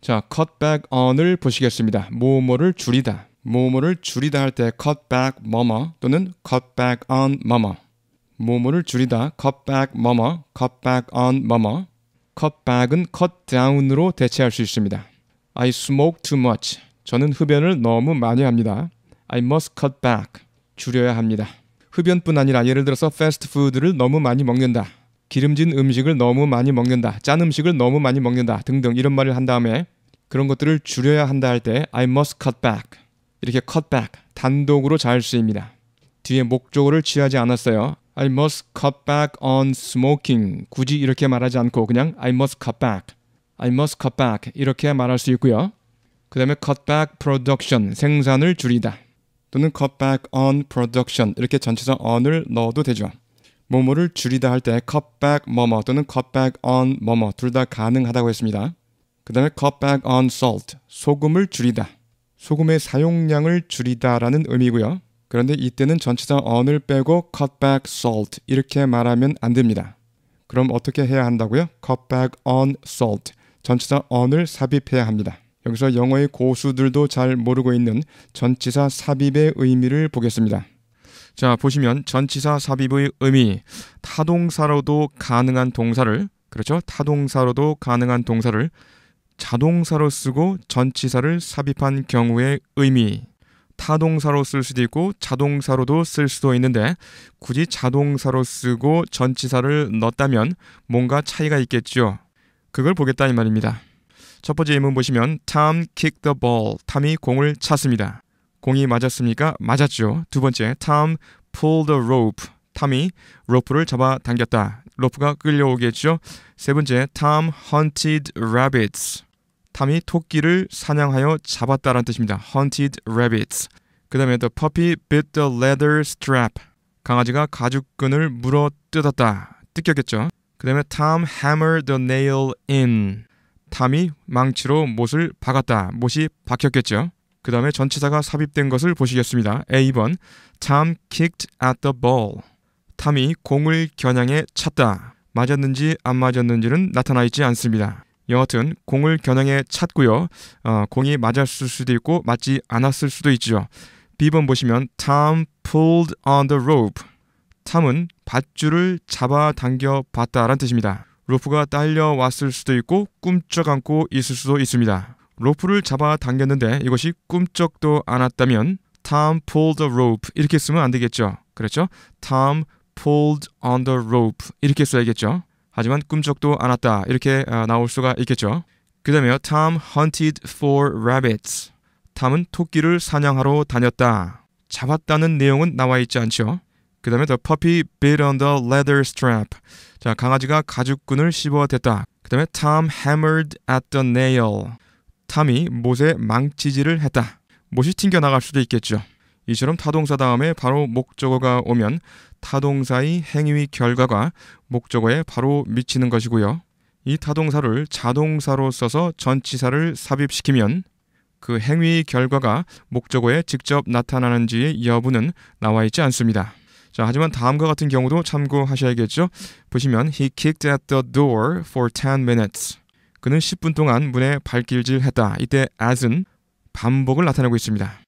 자, cut back on을 보시겠습니다. 뭐뭐를 줄이다. 뭐뭐를 줄이다 할 때 cut back 뭐뭐 또는 cut back on 뭐뭐. 뭐뭐를 줄이다 cut back 뭐뭐, cut back on 뭐뭐. cut back은 cut down으로 대체할 수 있습니다. I smoke too much. 저는 흡연을 너무 많이 합니다. I must cut back. 줄여야 합니다. 흡연뿐 아니라 예를 들어서 패스트푸드를 너무 많이 먹는다. 기름진 음식을 너무 많이 먹는다, 짠 음식을 너무 많이 먹는다 등등 이런 말을 한 다음에 그런 것들을 줄여야 한다 할 때 I must cut back 이렇게 cut back 단독으로 잘 쓰입니다. 뒤에 목적어를 취하지 않았어요. I must cut back on smoking 굳이 이렇게 말하지 않고 그냥 I must cut back, I must cut back 이렇게 말할 수 있고요. 그 다음에 cut back production 생산을 줄이다 또는 cut back on production 이렇게 전체성 on을 넣어도 되죠. 뭐뭐를 줄이다 할 때 cut back 뭐뭐 또는 cut back on 뭐뭐 둘다 가능하다고 했습니다. 그 다음에 cut back on salt, 소금을 줄이다. 소금의 사용량을 줄이다라는 의미고요. 그런데 이때는 전체사 on을 빼고 cut back salt 이렇게 말하면 안 됩니다. 그럼 어떻게 해야 한다고요? cut back on salt, 전치사 on을 삽입해야 합니다. 여기서 영어의 고수들도 잘 모르고 있는 전치사 삽입의 의미를 보겠습니다. 자 보시면 전치사 삽입의 의미 타동사로도 가능한 동사를 그렇죠 타동사로도 가능한 동사를 자동사로 쓰고 전치사를 삽입한 경우의 의미 타동사로 쓸 수도 있고 자동사로도 쓸 수도 있는데 굳이 자동사로 쓰고 전치사를 넣었다면 뭔가 차이가 있겠죠. 그걸 보겠다 이 말입니다. 첫 번째 예문 보시면 Tom kicked the ball. 탐이 공을 찼습니다. 공이 맞았습니까? 맞았죠. 두 번째, Tom pulled the rope. 탐이 로프를 잡아 당겼다. 로프가 끌려오겠죠. 세 번째, Tom hunted rabbits. 탐이 토끼를 사냥하여 잡았다라는 뜻입니다. hunted rabbits. 그 다음에 the puppy bit the leather strap. 강아지가 가죽끈을 물어 뜯었다. 뜯겼겠죠. 그 다음에 Tom hammered the nail in. 탐이 망치로 못을 박았다. 못이 박혔겠죠. 그 다음에 전치사가 삽입된 것을 보시겠습니다. A번 Tom kicked at the ball. 탐이 공을 겨냥해 찼다. 맞았는지 안 맞았는지는 나타나 있지 않습니다. 여하튼 공을 겨냥해 찼고요. 어, 공이 맞았을 수도 있고 맞지 않았을 수도 있죠. B번 보시면 Tom pulled on the rope. 탐은 밧줄을 잡아당겨 봤다라는 뜻입니다. 로프가 딸려왔을 수도 있고 꿈쩍 안고 있을 수도 있습니다. 로프를 잡아 당겼는데 이것이 꿈쩍도 않았다면 Tom pulled the rope 이렇게 쓰면 안 되겠죠. 그렇죠? Tom pulled on the rope 이렇게 써야겠죠. 하지만 꿈쩍도 않았다 이렇게 어, 나올 수가 있겠죠. 그 다음에 Tom hunted for rabbits. 탐은 토끼를 사냥하러 다녔다. 잡았다는 내용은 나와 있지 않죠. 그 다음에 the puppy bit on the leather strap. 자, 강아지가 가죽끈을 씹어댔다. 그 다음에 Tom hammered at the nail. 탐이 못의 망치질을 했다. 못이 튕겨나갈 수도 있겠죠. 이처럼 타동사 다음에 바로 목적어가 오면 타동사의 행위 결과가 목적어에 바로 미치는 것이고요. 이 타동사를 자동사로 써서 전치사를 삽입시키면 그 행위 결과가 목적어에 직접 나타나는지 여부는 나와 있지 않습니다. 자, 하지만 다음과 같은 경우도 참고하셔야겠죠. 보시면 he kicked at the door for 10 minutes. 그는 10분 동안 문에 발길질했다. 이때 as은 반복을 나타내고 있습니다.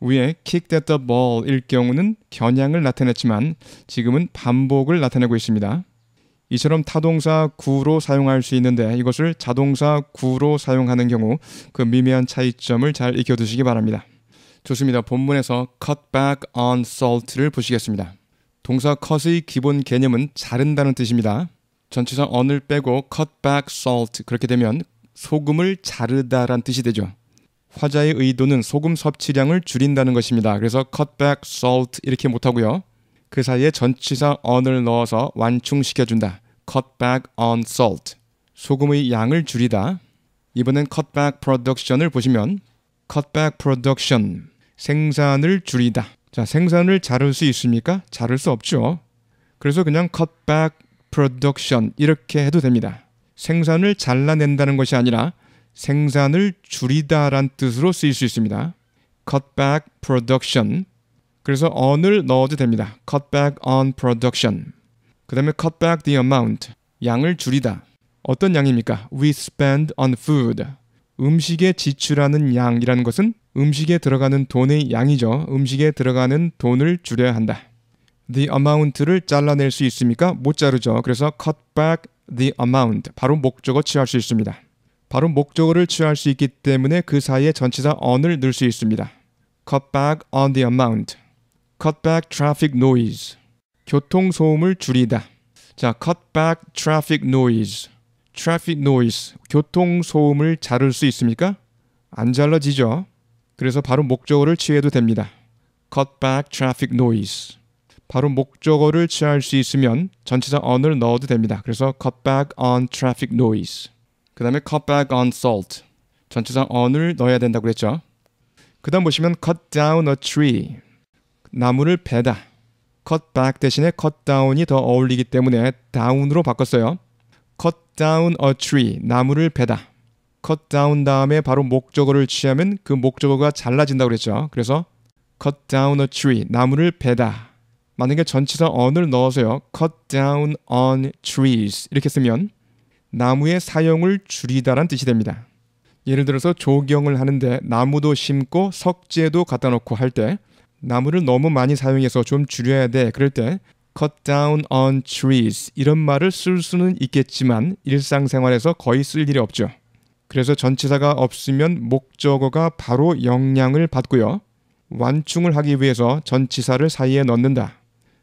위에 kicked at the ball일 경우는 겨냥을 나타냈지만 지금은 반복을 나타내고 있습니다. 이처럼 타동사 구로 사용할 수 있는데 이것을 자동사 구로 사용하는 경우 그미묘한 차이점을 잘 익혀두시기 바랍니다. 좋습니다. 본문에서 cut back on salt를 보시겠습니다. 동사 cut의 기본 개념은 자른다는 뜻입니다. 전치사 on을 빼고 cut back salt 그렇게 되면 소금을 자르다란 뜻이 되죠. 화자의 의도는 소금 섭취량을 줄인다는 것입니다. 그래서 cut back salt 이렇게 못하고요. 그 사이에 전치사 on을 넣어서 완충시켜준다. cut back on salt. 소금의 양을 줄이다. 이번엔 cut back production을 보시면 cut back production 생산을 줄이다. 자, 생산을 자를 수 있습니까? 자를 수 없죠. 그래서 그냥 cut back production 이렇게 해도 됩니다. 생산을 잘라낸다는 것이 아니라 생산을 줄이다란 뜻으로 쓰일 수 있습니다. cut back production. 그래서 on을 넣어도 됩니다. cut back on production. 그 다음에 cut back the amount. 양을 줄이다. 어떤 양입니까? we spend on food. 음식에 지출하는 양이라는 것은 음식에 들어가는 돈의 양이죠. 음식에 들어가는 돈을 줄여야 한다. the amount를 잘라낼 수 있습니까? 못 자르죠. 그래서 cut back the amount. 바로 목적어 취할 수 있습니다. 바로 목적어를 취할 수 있기 때문에 그 사이에 전치사 on을 넣을 수 있습니다. cut back on the amount. cut back traffic noise. 교통 소음을 줄이다. 자, cut back traffic noise. traffic noise. 교통 소음을 자를 수 있습니까? 안 잘라지죠. 그래서 바로 목적어를 취해도 됩니다. cut back traffic noise. 바로 목적어를 취할 수 있으면 전치사 on을 넣어도 됩니다. 그래서 cut back on traffic noise. 그 다음에 cut back on salt. 전치사 on을 넣어야 된다고 그랬죠. 그 다음 보시면 cut down a tree. 나무를 베다. cut back 대신에 cut down이 더 어울리기 때문에 down으로 바꿨어요. cut down a tree. 나무를 베다. cut down 다음에 바로 목적어를 취하면 그 목적어가 잘라진다고 그랬죠. 그래서 cut down a tree. 나무를 베다. 만약에 전치사 on을 넣어서요. cut down on trees 이렇게 쓰면 나무의 사용을 줄이다란 뜻이 됩니다. 예를 들어서 조경을 하는데 나무도 심고 석재도 갖다 놓고 할 때 나무를 너무 많이 사용해서 좀 줄여야 돼. 그럴 때 cut down on trees 이런 말을 쓸 수는 있겠지만 일상생활에서 거의 쓸 일이 없죠. 그래서 전치사가 없으면 목적어가 바로 영향을 받고요. 완충을 하기 위해서 전치사를 사이에 넣는다.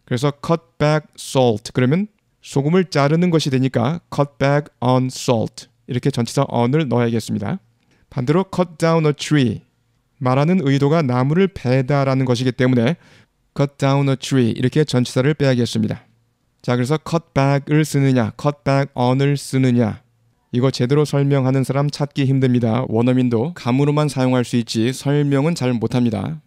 그래서 cut back salt 그러면 소금을 자르는 것이 되니까 cut back on salt 이렇게 전치사 on을 넣어야겠습니다. 반대로 cut down a tree 말하는 의도가 나무를 베다라는 것이기 때문에 cut down a tree 이렇게 전치사를 빼야겠습니다. 자 그래서 cut back을 쓰느냐 cut back on을 쓰느냐 이거 제대로 설명하는 사람 찾기 힘듭니다. 원어민도 감으로만 사용할 수 있지 설명은 잘 못합니다.